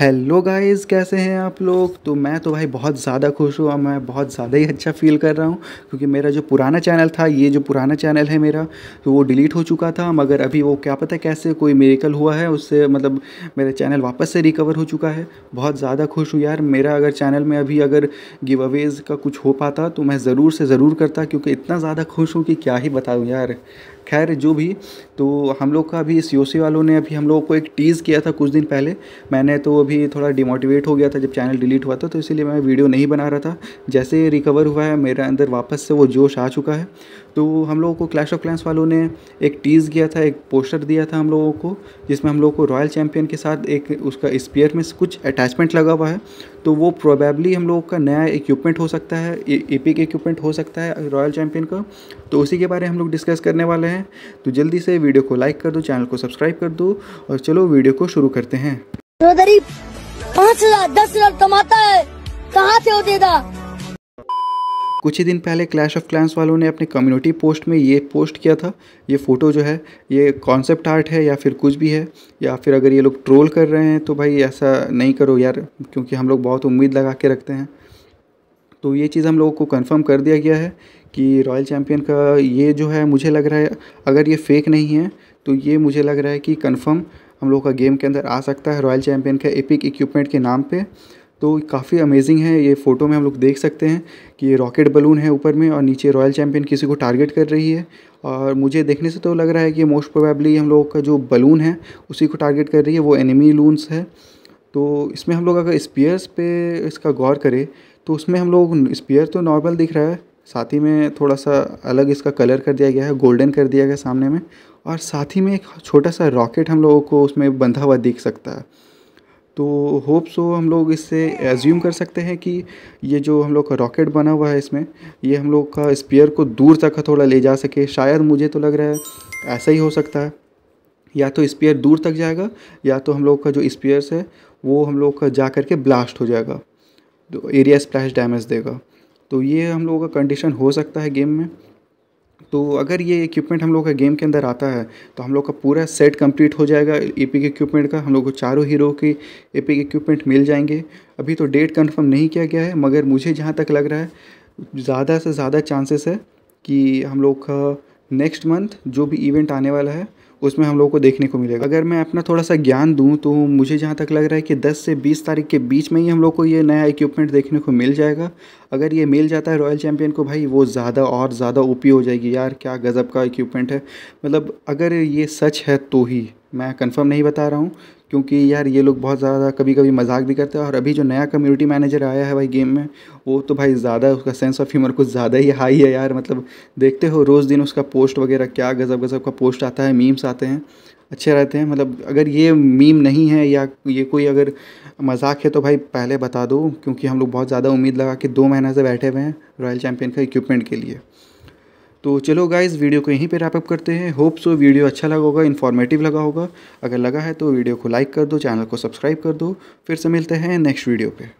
hello guys कैसे हैं आप लोग तो मैं तो भाई बहुत ज़्यादा खुश हूँ और मैं बहुत ज़्यादा ही अच्छा फील कर रहा हूँ क्योंकि मेरा जो पुराना चैनल था ये जो पुराना चैनल है मेरा तो वो डिलीट हो चुका था मगर अभी वो क्या पता कैसे कोई मेरिकल हुआ है उससे मतलब मेरा चैनल वापस से रिकवर हो चुका है बहुत ज़्यादा खुश हूँ यार मेरा अगर चैनल में अभी अगर गिव अवेज़ का कुछ हो पाता तो मैं ज़रूर से ज़रूर करता क्योंकि इतना ज़्यादा खुश हूँ कि क्या ही बताऊँ यार खैर जो भी तो हम लोग का अभी इस योसी वालों ने अभी हम लोगों को एक टीज़ किया था कुछ दिन पहले मैंने तो भी थोड़ा डिमोटिवेट हो गया था जब चैनल डिलीट हुआ था तो इसीलिए मैं वीडियो नहीं बना रहा था जैसे रिकवर हुआ है मेरे अंदर वापस से वो जोश आ चुका है तो हम लोगों को क्लैश ऑफ क्लैंस वालों ने एक टीज़ किया था एक पोस्टर दिया था हम लोगों को जिसमें हम लोगों को रॉयल चैम्पियन के साथ एक उसका स्पियर में कुछ अटैचमेंट लगा हुआ है तो वो प्रोबेबली हम लोगों का नया इक्विपमेंट हो सकता है एपिक इक्विपमेंट हो सकता है रॉयल चैम्पियन का तो उसी के बारे में हम लोग डिस्कस करने वाले हैं तो जल्दी से वीडियो को लाइक कर दो चैनल को सब्सक्राइब कर दो और चलो वीडियो को शुरू करते हैं चौधरी पाँच हजार दस हजार कमाता है कहाँ से वो देगा कुछ ही दिन पहले क्लैश ऑफ क्लैंस वालों ने अपने कम्युनिटी पोस्ट में ये पोस्ट किया था ये फ़ोटो जो है ये कॉन्सेप्ट आर्ट है या फिर कुछ भी है या फिर अगर ये लोग ट्रोल कर रहे हैं तो भाई ऐसा नहीं करो यार क्योंकि हम लोग बहुत उम्मीद लगा के रखते हैं तो ये चीज़ हम लोगों को कंफर्म कर दिया गया है कि रॉयल चैम्पियन का ये जो है मुझे लग रहा है अगर ये फेक नहीं है तो ये मुझे लग रहा है कि कन्फर्म हम लोग का गेम के अंदर आ सकता है रॉयल चैम्पियन का एपिक इक्विपमेंट के नाम पे तो काफ़ी अमेजिंग है ये फ़ोटो में हम लोग देख सकते हैं कि ये रॉकेट बलून है ऊपर में और नीचे रॉयल चैम्पियन किसी को टारगेट कर रही है और मुझे देखने से तो लग रहा है कि मोस्ट प्रोबेबली हम लोगों का जो बलून है उसी को टारगेट कर रही है वो एनिमी लून्स है तो इसमें हम लोग अगर स्पीयर्स पे इसका गौर करें तो उसमें हम लोग स्पीयर तो नॉर्मल दिख रहा है साथ ही में थोड़ा सा अलग इसका कलर कर दिया गया है गोल्डन कर दिया गया सामने में और साथ ही में एक छोटा सा रॉकेट हम लोगों को उसमें बंधा हुआ दिख सकता है तो होप सो हम लोग इससे एज्यूम कर सकते हैं कि ये जो हम लोग का रॉकेट बना हुआ है इसमें ये हम लोग का स्पीयर को दूर तक थोड़ा ले जा सके शायद मुझे तो लग रहा है ऐसा ही हो सकता है या तो स्पीयर दूर तक जाएगा या तो हम लोग का जो स्पीयर्स है वो हम लोग का जा करके ब्लास्ट हो जाएगा तो एरिया स्प्लैश डैमेज देगा तो ये हम लोगों का कंडीशन हो सकता है गेम में तो अगर ये इक्विपमेंट हम लोग का गेम के अंदर आता है तो हम लोग का पूरा सेट कंप्लीट हो जाएगा के इक्विपमेंट का हम लोग को चारों हीरो के के इक्विपमेंट मिल जाएंगे अभी तो डेट कंफर्म नहीं किया गया है मगर मुझे जहाँ तक लग रहा है ज़्यादा से ज़्यादा चांसेस है कि हम लोग का नेक्स्ट मंथ जो भी इवेंट आने वाला है उसमें हम लोगों को देखने को मिलेगा अगर मैं अपना थोड़ा सा ज्ञान दूं तो मुझे जहाँ तक लग रहा है कि 10 से 20 तारीख के बीच में ही हम लोग को ये नया इक्विपमेंट देखने को मिल जाएगा अगर ये मिल जाता है रॉयल चैम्पियन को भाई वो ज़्यादा और ज़्यादा ओपी हो जाएगी यार क्या गज़ब का इक्विपमेंट है मतलब अगर ये सच है तो ही मैं कन्फर्म नहीं बता रहा हूँ क्योंकि यार ये लोग बहुत ज़्यादा कभी कभी मजाक भी करते हैं और अभी जो नया कम्युनिटी मैनेजर आया है भाई गेम में वो तो भाई ज़्यादा उसका सेंस ऑफ ह्यूमर कुछ ज़्यादा ही हाई है यार मतलब देखते हो रोज़ दिन उसका पोस्ट वगैरह क्या गज़ब गज़ब का पोस्ट आता है मीम्स आते हैं अच्छे रहते हैं मतलब अगर ये मीम नहीं है या ये कोई अगर मजाक है तो भाई पहले बता दो क्योंकि हम लोग बहुत ज़्यादा उम्मीद लगा कि दो महीने से बैठे हुए हैं रॉयल चैम्पियन का इक्विपमेंट के लिए तो चलो गाइज वीडियो को यहीं पर रैपअप करते हैं होप सो वीडियो अच्छा लगा होगा इन्फॉर्मेटिव लगा होगा अगर लगा है तो वीडियो को लाइक कर दो चैनल को सब्सक्राइब कर दो फिर से मिलते हैं नेक्स्ट वीडियो पर